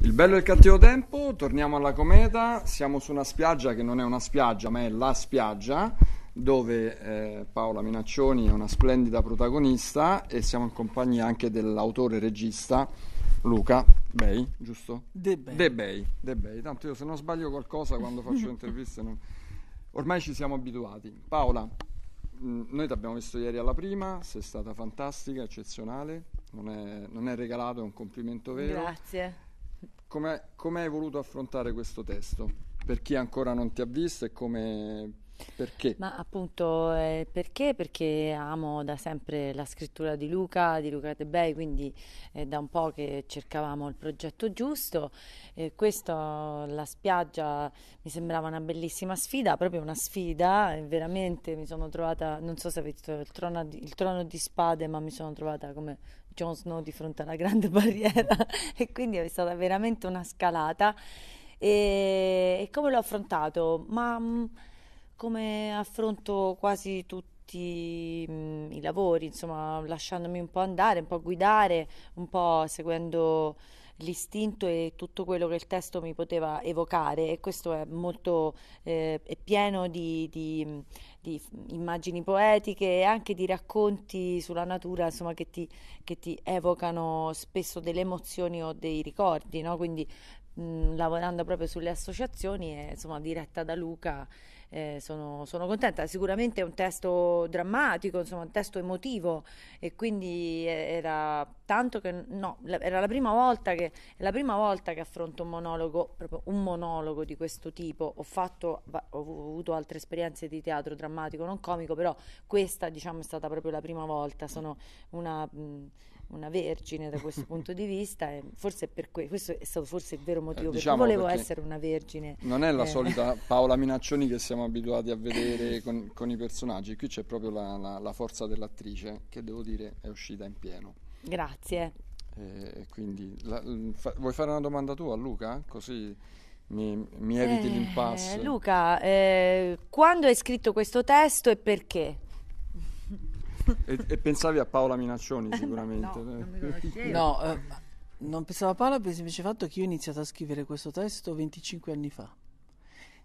Il bello e il cattivo tempo, torniamo alla cometa, siamo su una spiaggia che non è una spiaggia ma è la spiaggia dove eh, Paola Minaccioni è una splendida protagonista e siamo in compagnia anche dell'autore regista Luca Bei, giusto? De Bei. De Bei, De Bei. Tanto io se non sbaglio qualcosa quando faccio interviste non... ormai ci siamo abituati. Paola, mm, noi ti abbiamo visto ieri alla prima, sei stata fantastica, eccezionale, non è, non è regalato, è un complimento vero. Grazie come hai voluto affrontare questo testo? Per chi ancora non ti ha visto e come perché? Ma appunto eh, perché? Perché amo da sempre la scrittura di Luca, di Luca Tebei, quindi eh, da un po' che cercavamo il progetto giusto. Eh, questa, la spiaggia, mi sembrava una bellissima sfida, proprio una sfida, eh, veramente mi sono trovata, non so se avete visto il trono di, il trono di spade, ma mi sono trovata come Jon Snow di fronte alla grande barriera e quindi è stata veramente una scalata. E, e come l'ho affrontato? Ma... Mh, mm, come affronto quasi tutti i lavori, insomma, lasciandomi un po' andare, un po' guidare, un po' seguendo l'istinto e tutto quello che il testo mi poteva evocare e questo è molto eh, è pieno di, di, di, immagini poetiche e anche di racconti sulla natura insomma, che, ti, che ti evocano spesso delle emozioni o dei ricordi no? quindi mh, lavorando proprio sulle associazioni è, insomma diretta da Luca eh, sono, sono, contenta. Sicuramente è un testo drammatico, insomma, un testo emotivo e quindi era tanto che no, era la prima volta che, prima volta che affronto un monologo, proprio un monologo di questo tipo. Ho, fatto, ho avuto altre esperienze di teatro drammatico, non comico, però questa diciamo è stata proprio la prima volta. Sono una mh, una vergine da questo punto di vista e forse per que- questo è stato forse il vero motivo eh, diciamo perché volevo essere una vergine. Non è la eh. solita Paola Minaccioni che siamo abituati a vedere con, con i personaggi, qui c'è proprio la, la, la, forza dell'attrice che devo dire è uscita in pieno. Grazie. Eh, quindi la, fa, vuoi fare una domanda tu a Luca? Così mi, mi eviti eh, l'impasse. Luca, eh, quando hai scritto questo testo e perché? E, e, pensavi a Paola Minaccioni sicuramente. no, non no eh, non pensavo a Paola per il semplice fatto che io ho iniziato a scrivere questo testo 25 anni fa.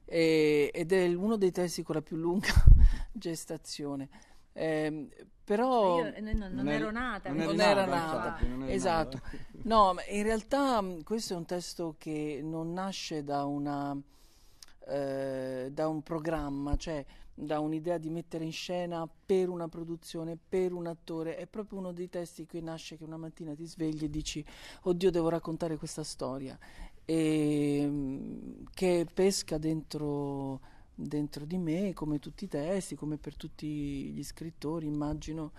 E, ed è uno dei testi con la più lunga gestazione. Ehm, cioè, eh, però io non, non, non ero nata, non, non era nata, infatti, esatto. Nata. No, in realtà mm, questo è un testo che non nasce da una eh, da un programma, cioè da un'idea di mettere in scena per una produzione, per un attore. È proprio uno dei testi che nasce che una mattina ti svegli e dici, oddio, devo raccontare questa storia. E ehm, che pesca dentro, dentro di me, come tutti i testi, come per tutti gli scrittori, immagino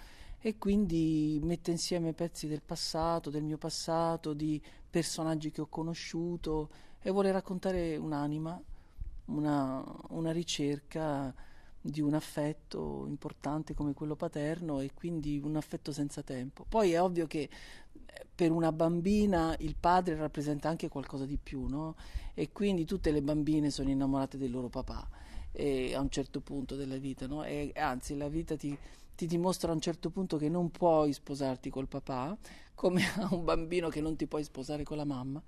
e quindi mette insieme pezzi del passato, del mio passato, di personaggi che ho conosciuto e vuole raccontare un'anima una, una ricerca di un affetto importante come quello paterno e quindi un affetto senza tempo. Poi è ovvio che eh, per una bambina il padre rappresenta anche qualcosa di più, no? E quindi tutte le bambine sono innamorate del loro papà eh, a un certo punto della vita, no? E anzi, la vita ti, ti dimostra a un certo punto che non puoi sposarti col papà, come a un bambino che non ti puoi sposare con la mamma.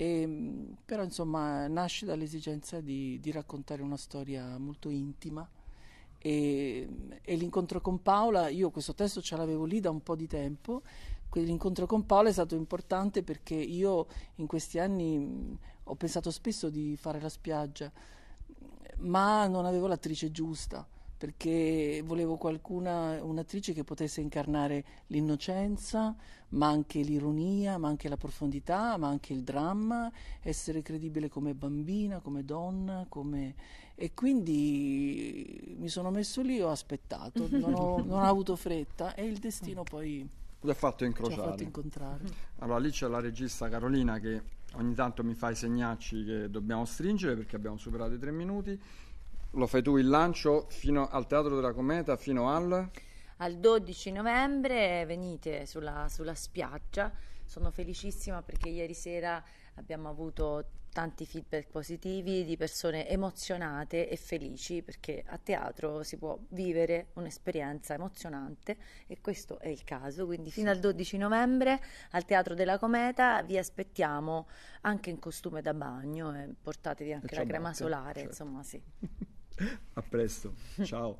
E, ehm, però insomma nasce dall'esigenza di, di, raccontare una storia molto intima e, ehm, e l'incontro con Paola, io questo testo ce l'avevo lì da un po' di tempo, l'incontro con Paola è stato importante perché io in questi anni mm, ho pensato spesso di fare la spiaggia, ma non avevo l'attrice giusta perché volevo qualcuna, un'attrice che potesse incarnare l'innocenza, ma anche l'ironia, ma anche la profondità, ma anche il dramma, essere credibile come bambina, come donna, come... e quindi mi sono messo lì ho aspettato, non ho, non ho avuto fretta e il destino poi ci ha fatto incontrare. Allora lì c'è la regista Carolina che ogni tanto mi fa i segnacci che dobbiamo stringere perché abbiamo superato i tre minuti lo fai tu il lancio fino al Teatro della Cometa, fino al... Al 12 novembre venite sulla, sulla spiaggia, sono felicissima perché ieri sera abbiamo avuto tanti feedback positivi di persone emozionate e felici perché a teatro si può vivere un'esperienza emozionante e questo è il caso, quindi fino al 12 novembre al Teatro della Cometa vi aspettiamo anche in costume da bagno e portatevi anche e la crema botte, solare, certo. insomma sì. A presto, ciao.